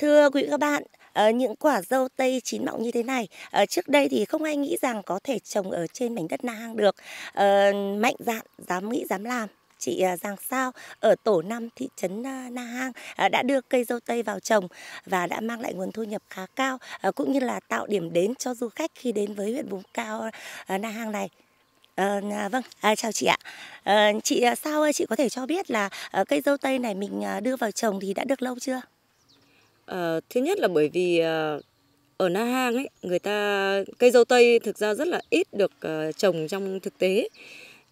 Thưa quý vị các bạn, ờ, những quả dâu tây chín mọng như thế này ờ, trước đây thì không ai nghĩ rằng có thể trồng ở trên mảnh đất na hang được ờ, mạnh dạn dám nghĩ dám làm chị Giang Sao ở tổ 5 thị trấn Na Hang đã đưa cây dâu tây vào trồng và đã mang lại nguồn thu nhập khá cao cũng như là tạo điểm đến cho du khách khi đến với huyện vùng cao Na Hang này. À, vâng, à, chào chị ạ. À, chị Sao ơi, chị có thể cho biết là cây dâu tây này mình đưa vào trồng thì đã được lâu chưa? À, thứ nhất là bởi vì à, ở Na Hang ấy, người ta cây dâu tây thực ra rất là ít được à, trồng trong thực tế.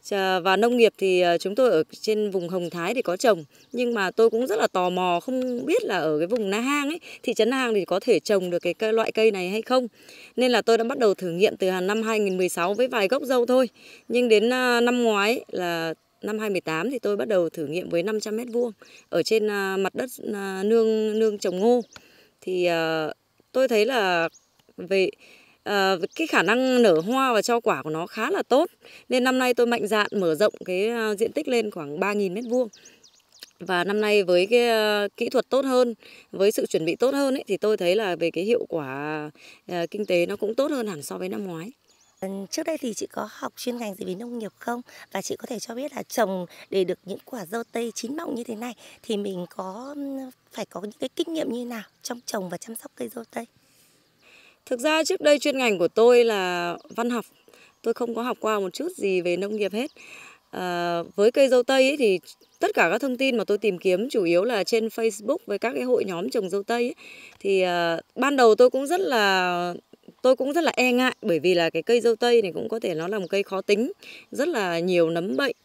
Chà, và nông nghiệp thì chúng tôi ở trên vùng Hồng Thái thì có trồng nhưng mà tôi cũng rất là tò mò không biết là ở cái vùng Na Hang ấy thị trấn Na Hang thì có thể trồng được cái, cái loại cây này hay không nên là tôi đã bắt đầu thử nghiệm từ năm 2016 với vài gốc dâu thôi nhưng đến năm ngoái là năm 2018 thì tôi bắt đầu thử nghiệm với 500 mét vuông ở trên à, mặt đất à, nương nương trồng ngô thì à, tôi thấy là về cái khả năng nở hoa và cho quả của nó khá là tốt nên năm nay tôi mạnh dạn mở rộng cái diện tích lên khoảng 3.000 mét vuông và năm nay với cái kỹ thuật tốt hơn với sự chuẩn bị tốt hơn ấy, thì tôi thấy là về cái hiệu quả kinh tế nó cũng tốt hơn hẳn so với năm ngoái Trước đây thì chị có học chuyên ngành gì về nông nghiệp không? Và chị có thể cho biết là trồng để được những quả dâu tây chín mọng như thế này thì mình có phải có những cái kinh nghiệm như nào trong trồng và chăm sóc cây dâu tây? Thực ra trước đây chuyên ngành của tôi là văn học. Tôi không có học qua một chút gì về nông nghiệp hết. À, với cây dâu tây ấy thì tất cả các thông tin mà tôi tìm kiếm chủ yếu là trên Facebook với các cái hội nhóm trồng dâu tây ấy. thì uh, ban đầu tôi cũng rất là tôi cũng rất là e ngại bởi vì là cái cây dâu tây này cũng có thể nó là một cây khó tính rất là nhiều nấm bệnh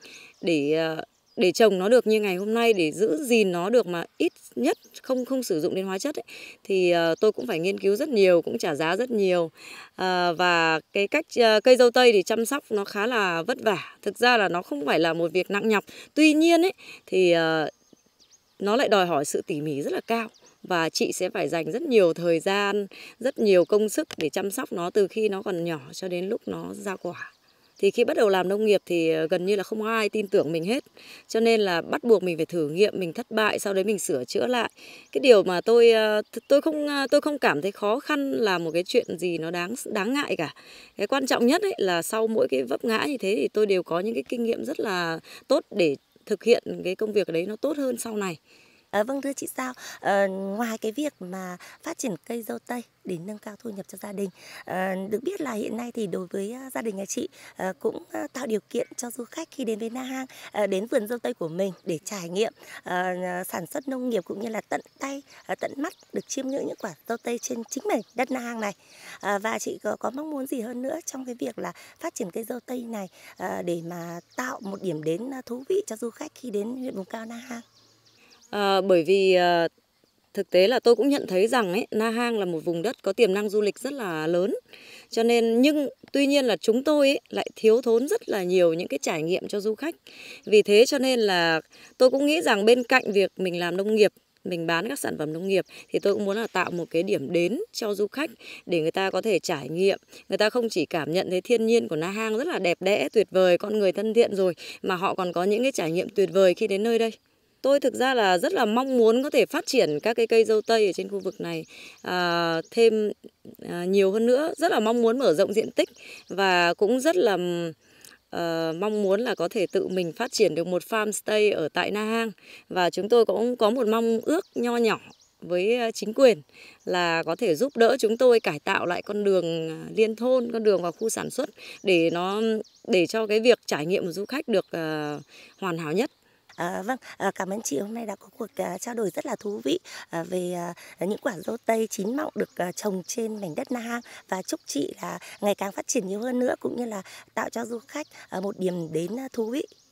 để ờ, để trồng nó được như ngày hôm nay để giữ gìn nó được mà ít nhất không không sử dụng đến hóa chất ấy, thì ờ, tôi cũng phải nghiên cứu rất nhiều cũng trả giá rất nhiều uh, và cái cách cây dâu tây thì chăm sóc nó khá là vất vả thực ra là nó không phải là một việc nặng nhọc tuy nhiên ấy thì nó lại đòi hỏi sự tỉ mỉ rất là cao và chị sẽ phải dành rất nhiều thời gian, rất nhiều công sức để chăm sóc nó từ khi nó còn nhỏ cho đến lúc nó ra quả. Thì khi bắt đầu làm nông nghiệp thì ờ, gần như là không ai tin tưởng mình hết. Cho nên là bắt buộc mình phải thử nghiệm, mình thất bại sau đấy mình sửa chữa lại. Cái điều mà tôi ờ, tôi không ờ, tôi không cảm thấy khó khăn là một cái chuyện gì nó đáng đáng ngại cả. Cái quan trọng nhất ấy là sau mỗi cái vấp ngã như thế thì tôi đều có những cái kinh nghiệm rất là tốt để thực hiện cái công việc đấy nó tốt hơn sau này À, vâng thưa chị sao, à, ngoài cái việc mà phát triển cây dâu tây để nâng cao thu nhập cho gia đình, à, được biết là hiện nay thì đối với gia đình nhà chị à, cũng tạo điều kiện cho du khách khi đến với Na Hang à, đến vườn dâu tây của mình để trải nghiệm à, sản xuất nông nghiệp cũng như là tận tay, à, tận mắt được chiêm ngưỡng những quả dâu tây trên chính mảnh đất Na Hang này. À, và chị có, có mong muốn gì hơn nữa trong cái việc là phát triển cây dâu tây này à, để mà tạo một điểm đến thú vị cho du khách khi đến huyện vùng cao Na Hang? à, bởi vì à, thực tế là tôi cũng nhận thấy rằng ấy, Na Hang là một vùng đất có tiềm năng du lịch rất là lớn. Cho nên nhưng tuy nhiên là chúng tôi ấy, lại thiếu thốn rất là nhiều những cái trải nghiệm cho du khách. Vì thế cho nên là tôi cũng nghĩ rằng bên cạnh việc mình làm nông nghiệp mình bán các sản phẩm nông nghiệp thì tôi cũng muốn là tạo một cái điểm đến cho du khách để người ta có thể trải nghiệm người ta không chỉ cảm nhận thấy thiên nhiên của Na Hang rất là đẹp đẽ tuyệt vời con người thân thiện rồi mà họ còn có những cái trải nghiệm tuyệt vời khi đến nơi đây tôi thực ra là rất là mong muốn có thể phát triển các cái cây dâu tây ở trên khu vực này à, thêm à, nhiều hơn nữa rất là mong muốn mở rộng diện tích và cũng rất là Uh, mong muốn là có thể tự mình phát triển được một farm stay ở tại Na Hang và chúng tôi cũng có một mong ước nho nhỏ với ờ, chính quyền là có thể giúp đỡ chúng tôi cải tạo lại con đường à, liên thôn, con đường vào khu sản xuất để nó để cho cái việc trải nghiệm của du khách được uh, hoàn hảo nhất. À, vâng, à, cảm ơn chị hôm nay đã có cuộc à, trao đổi rất là thú vị à, về à, những quả dâu tây chín mọng được à, trồng trên mảnh đất Na Hang và chúc chị là ngày càng phát triển nhiều hơn nữa cũng như là tạo cho du khách à, một điểm đến à, thú vị.